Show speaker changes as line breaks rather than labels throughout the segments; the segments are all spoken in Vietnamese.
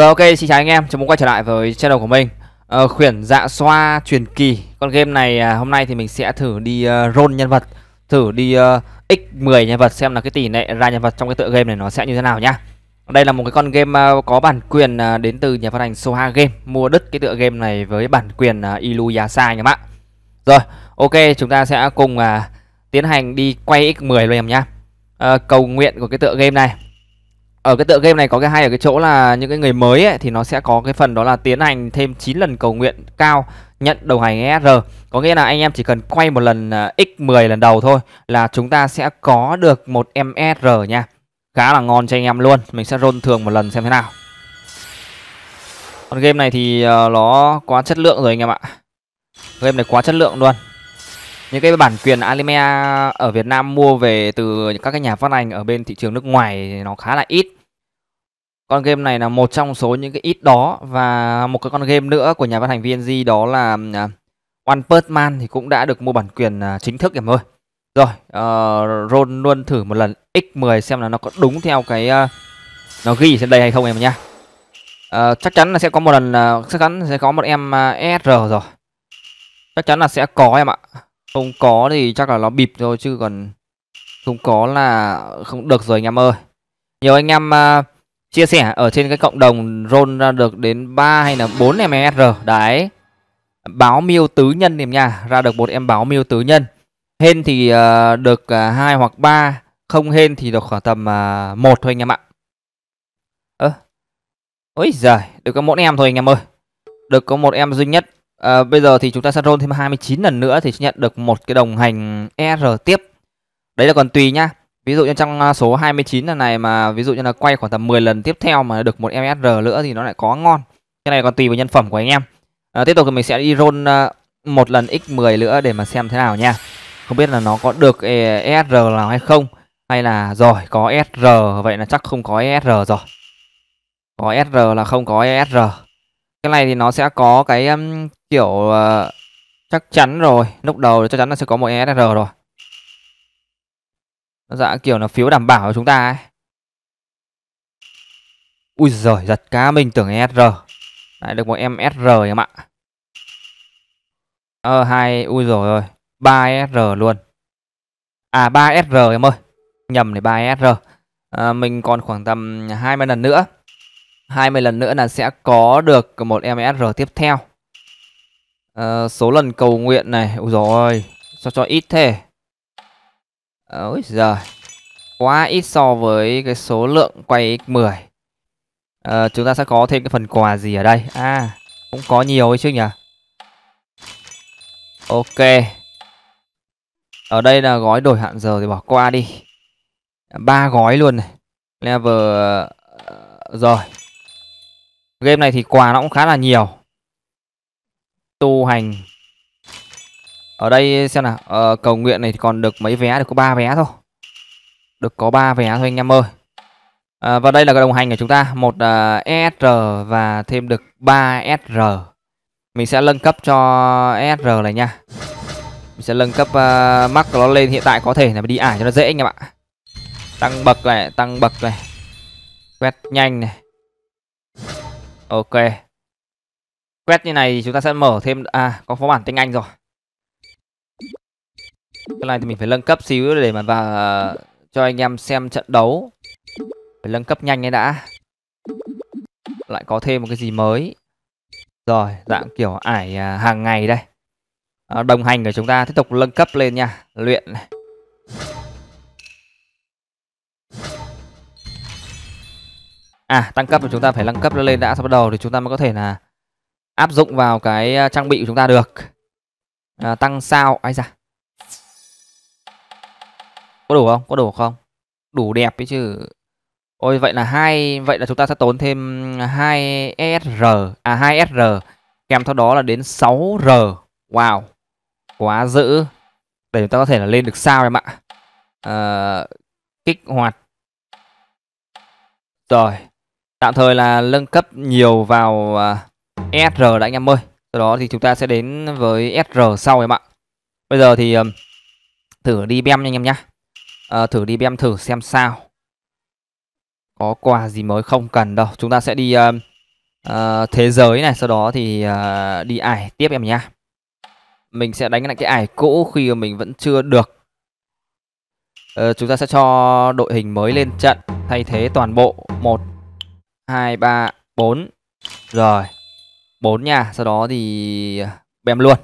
Rồi ok, xin chào anh em, chào mừng quay trở lại với channel của mình ờ, Khuyển dạ xoa truyền kỳ Con game này à, hôm nay thì mình sẽ thử đi uh, roll nhân vật Thử đi uh, ờ, x10 nhân vật xem là cái tỷ lệ ra nhân vật trong cái tựa game này nó sẽ như thế nào nhá Đây là một cái con game uh, có bản quyền uh, đến từ nhà phát hành Soha Game Mua đứt cái tựa game này với bản quyền uh, Iluyasa anh em ạ Rồi, ok, chúng ta sẽ cùng uh, tiến hành đi quay x10 luôn em nhá uh, Cầu nguyện của cái tựa game này ở cái tựa game này có cái hay ở cái chỗ là những cái người mới ấy, thì nó sẽ có cái phần đó là tiến hành thêm 9 lần cầu nguyện cao nhận đồng hành ESR có nghĩa là anh em chỉ cần quay một lần à, x 10 lần đầu thôi là chúng ta sẽ có được một msr nha khá là ngon cho anh em luôn mình sẽ rôn thường một lần xem thế nào còn game này thì à, nó quá chất lượng rồi anh em ạ game này quá chất lượng luôn những cái bản quyền anime ở Việt Nam mua về từ các cái nhà phát hành ở bên thị trường nước ngoài thì nó khá là ít. Con game này là một trong số những cái ít đó và một cái con game nữa của nhà phát hành VNG đó là à, One Punch Man thì cũng đã được mua bản quyền à, chính thức em ơi. Rồi, uh, ờ, Ron luôn thử một lần X10 xem là nó có đúng theo cái uh, nó ghi trên đây hay không em nhá. Uh, chắc chắn là sẽ có một lần uh, chắc chắn sẽ có một em uh, SR rồi. Chắc chắn là sẽ có em ạ. Không có thì chắc là nó bịp thôi chứ còn không có là không được rồi anh em ơi. Nhiều anh em uh, chia sẻ ở trên cái cộng đồng roll ra được đến 3 hay là 4 MSR đấy. Báo miêu tứ nhân em nha, ra được một em báo miêu tứ nhân. Hên thì uh, được à, hai uh, hoặc 3, không hên thì được khoảng tầm uh, 1 thôi anh em ạ. Ơ. Ôi giời, được có mỗi em thôi anh em ơi. Được có một em duy nhất À, bây giờ thì chúng ta sẽ roll thêm 29 lần nữa thì nhận được một cái đồng hành e R tiếp. Đấy là còn tùy nhá. Ví dụ như trong à, số 29 lần này mà ví dụ như là quay khoảng tầm 10 lần tiếp theo mà được một MSR e nữa thì nó lại có ngon. Cái này còn tùy vào nhân phẩm của anh em. À, tiếp tục thì mình sẽ đi roll à, một lần x10 nữa để mà xem thế nào nha. Không biết là nó có được à, ESR nào hay không hay là rồi có SR e vậy là chắc không có ESR rồi. Có SR là không có ESR cái này thì nó sẽ có cái um, kiểu uh, chắc chắn rồi lúc đầu chắc chắn là sẽ có một ESR rồi dạ kiểu là phiếu đảm bảo của chúng ta ấy ui giời giật cá mình tưởng ESR lại được một em SR em ạ ờ hai ui rồi rồi ba e SR luôn à ba e SR em ơi nhầm này ba e SR à, ờ, mình còn khoảng tầm hai mươi lần nữa 20 lần nữa là sẽ có được một MSR tiếp theo. À, số lần cầu nguyện này, ôi rồi ôi, sao cho ít thế. À, giời, quá ít so với cái số lượng quay x10. À, ờ, chúng ta sẽ có thêm cái phần quà gì ở đây? À, cũng có nhiều ấy chứ nhỉ. Ok. Ở đây là gói đổi hạn giờ thì bỏ qua đi. ba gói luôn này. Level rồi Game này thì quà nó cũng khá là nhiều. Tu hành. Ở đây xem nào, ờ, cầu nguyện này thì còn được mấy vé, được có 3 vé thôi. Được có 3 vé thôi anh em ơi. À, và đây là cái đồng hành của chúng ta, một uh, ờ, ESR và thêm được 3 e SR. Mình sẽ nâng cấp cho e sr này nha. Mình sẽ nâng cấp uh, ờ, max nó lên hiện tại có thể là đi ải cho nó dễ anh em ạ. Tăng bậc này, tăng bậc này. Quét nhanh này ok quét như này thì chúng ta sẽ mở thêm à có phó bản tiếng anh rồi cái này thì mình phải nâng cấp xíu để mà vào à, cho anh em xem trận đấu phải nâng cấp nhanh ấy đã lại có thêm một cái gì mới rồi dạng kiểu ải à, hàng ngày đây à, đồng hành của chúng ta tiếp tục nâng cấp lên nha luyện này à tăng cấp thì chúng ta phải nâng cấp nó lên đã sau bắt đầu thì chúng ta mới có thể là áp dụng vào cái à, trang bị của chúng ta được à, tăng sao ai ra có đủ không có đủ không đủ đẹp ấy chứ ôi vậy là hai vậy là chúng ta sẽ tốn thêm 2 sr à 2 sr kèm theo đó là đến 6 r wow quá dữ để chúng ta có thể là lên được sao em ạ à, kích hoạt rồi tạm thời là nâng cấp nhiều vào à, SR đã anh em ơi sau đó thì chúng ta sẽ đến với SR sau em ạ bây giờ thì thử đi bem nha anh em nhá à, thử đi bem thử xem sao có quà gì mới không cần đâu chúng ta sẽ đi uh, uh, thế giới này sau đó thì uh, đi ải tiếp em nhá mình sẽ đánh lại cái ải cũ khi mà mình vẫn chưa được uh, chúng ta sẽ cho đội hình mới lên trận thay thế toàn bộ một 2, 3, 4 Rồi 4 nha Sau đó thì à, bèm luôn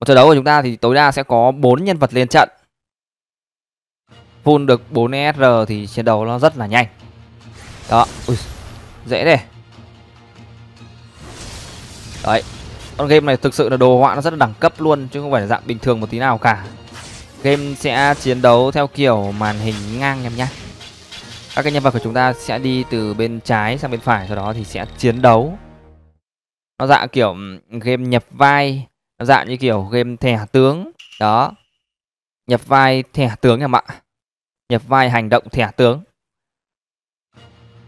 Một trận đấu của chúng ta thì tối đa sẽ có 4 nhân vật lên trận Full được 4 SR thì chiến đấu nó rất là nhanh Đó Ui, Dễ đây Đấy Con game này thực sự là đồ họa nó rất là đẳng cấp luôn Chứ không phải là dạng bình thường một tí nào cả Game sẽ chiến đấu theo kiểu màn hình ngang em nhé các cái nhân vật của chúng ta sẽ đi từ bên trái sang bên phải sau đó thì sẽ chiến đấu nó dạng kiểu game nhập vai nó dạng như kiểu game thẻ tướng đó nhập vai thẻ tướng em ạ nhập vai hành động thẻ tướng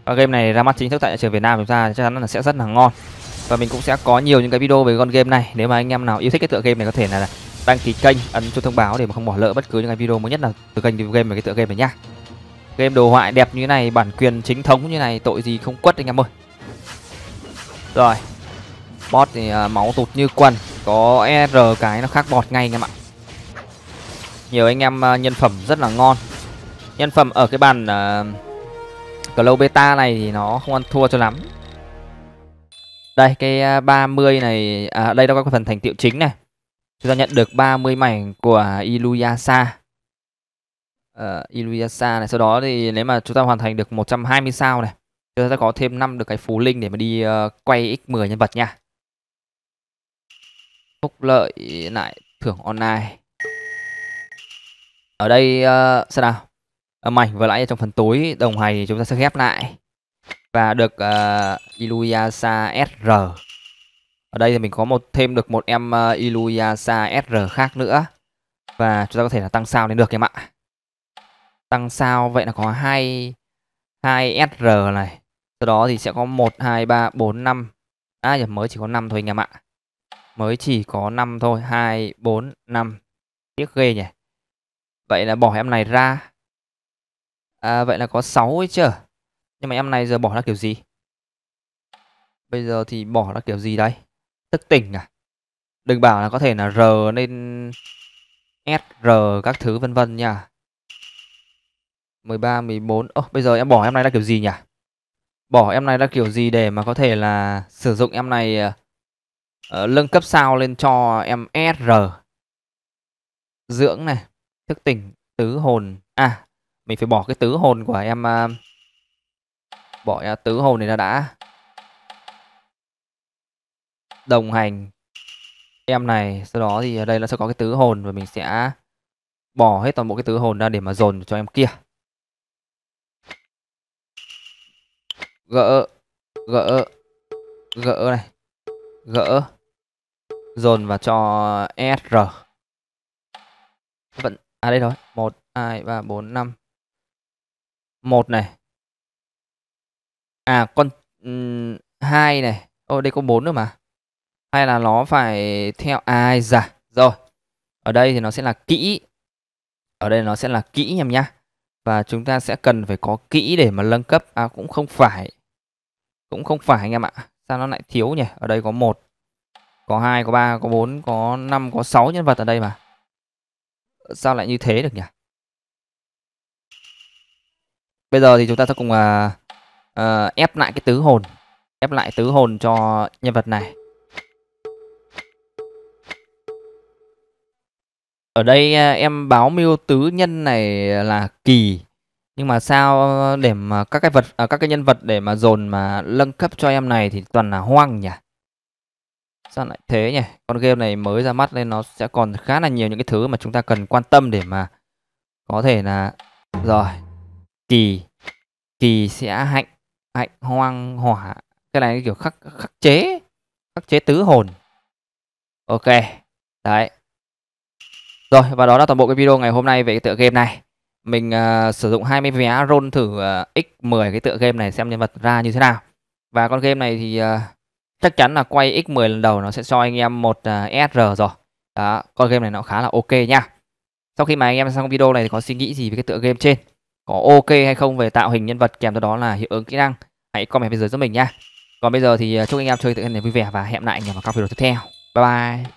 và game này ra mắt chính thức tại thị trường Việt Nam chúng ta chắc chắn là sẽ rất là ngon và mình cũng sẽ có nhiều những cái video về con game này nếu mà anh em nào yêu thích cái tựa game này có thể là đăng ký kênh ấn chuông thông báo để mà không bỏ lỡ bất cứ những cái video mới nhất là từ kênh game về cái tựa game này nhá Game đồ họa đẹp như này, bản quyền chính thống như này tội gì không quất anh em ơi. Rồi. Bot thì uh, máu tụt như quần, có ER cái nó khác bọt ngay anh em ạ. Nhiều anh em uh, nhân phẩm rất là ngon. Nhân phẩm ở cái bàn uh, à, Glow Beta này thì nó không ăn thua cho lắm. Đây cái 30 này à, đây đó có phần thành tiệu chính này. Chúng ta nhận được 30 mảnh của Iluyasha uh, ờ, Iluyasha này sau đó thì nếu mà chúng ta hoàn thành được 120 sao này chúng ta có thêm 5 được cái phú linh để mà đi uh, quay x10 nhân vật nha phúc lợi lại thưởng online ở đây uh, ờ, sao nào âm ảnh vừa nãy trong phần tối đồng hành thì chúng ta sẽ ghép lại và được uh, Iluyasha SR ở đây thì mình có một thêm được một em uh, Iluyasha SR khác nữa và chúng ta có thể là tăng sao lên được em ạ tăng sao vậy là có hai hai sr này sau đó thì sẽ có một hai ba bốn năm à nhầm mới chỉ có năm thôi anh em ạ mới chỉ có năm thôi hai bốn năm tiếc ghê nhỉ vậy là bỏ em này ra à, vậy là có sáu ấy chưa nhưng mà em này giờ bỏ ra kiểu gì bây giờ thì bỏ ra kiểu gì đây thức tỉnh à đừng bảo là có thể là r nên sr các thứ vân vân nha 13 14. Ơ oh, bây giờ em bỏ em này là kiểu gì nhỉ? Bỏ em này là kiểu gì để mà có thể là sử dụng em này uh, cấp sao lên cho em SR. Dưỡng này, thức tỉnh, tứ hồn. À, mình phải bỏ cái tứ hồn của em uh, bỏ uh, tứ hồn này ra đã. Đồng hành em này, sau đó thì ở đây nó sẽ có cái tứ hồn và mình sẽ bỏ hết toàn bộ cái tứ hồn ra để mà dồn cho em kia. gỡ gỡ gỡ này gỡ dồn và cho sr vẫn à đây thôi một hai ba bốn năm một này à con um, hai này ô đây có bốn nữa mà hay là nó phải theo à, ai dạ rồi ở đây thì nó sẽ là kỹ ở đây nó sẽ là kỹ em nhá và chúng ta sẽ cần phải có kỹ để mà nâng cấp à cũng không phải cũng không phải anh em ạ sao nó lại thiếu nhỉ ở đây có một có hai có ba có bốn có năm có sáu nhân vật ở đây mà sao lại như thế được nhỉ bây giờ thì chúng ta sẽ cùng uh, uh, ép lại cái tứ hồn ép lại tứ hồn cho nhân vật này ở đây à, em báo miêu tứ nhân này là kỳ nhưng mà sao ờ, để mà các cái vật à, các cái nhân vật để mà dồn mà nâng cấp cho em này thì toàn là hoang nhỉ sao lại thế nhỉ con game này mới ra mắt nên nó sẽ còn khá là nhiều những cái thứ mà chúng ta cần quan tâm để mà có thể là rồi kỳ kỳ sẽ hạnh hạnh hoang hỏa cái này kiểu khắc khắc chế khắc chế tứ hồn ok đấy rồi và đó là toàn bộ cái video ngày hôm nay về cái tựa game này mình uh, sử dụng 20 vé roll thử uh, à, x10 cái tựa game này xem nhân vật ra như thế nào. Và con game này thì uh, chắc chắn là quay x10 lần đầu nó sẽ cho anh em một uh, SR rồi. Đó, con game này nó khá là ok nha. Sau khi mà anh em xem video này thì có suy nghĩ gì về cái tựa game trên? Có ok hay không về tạo hình nhân vật kèm theo đó là hiệu ứng kỹ năng? Hãy comment bên dưới giúp mình nha. Còn bây giờ thì chúc anh em chơi tựa game này vui vẻ và hẹn lại anh em vào các video tiếp theo. Bye bye.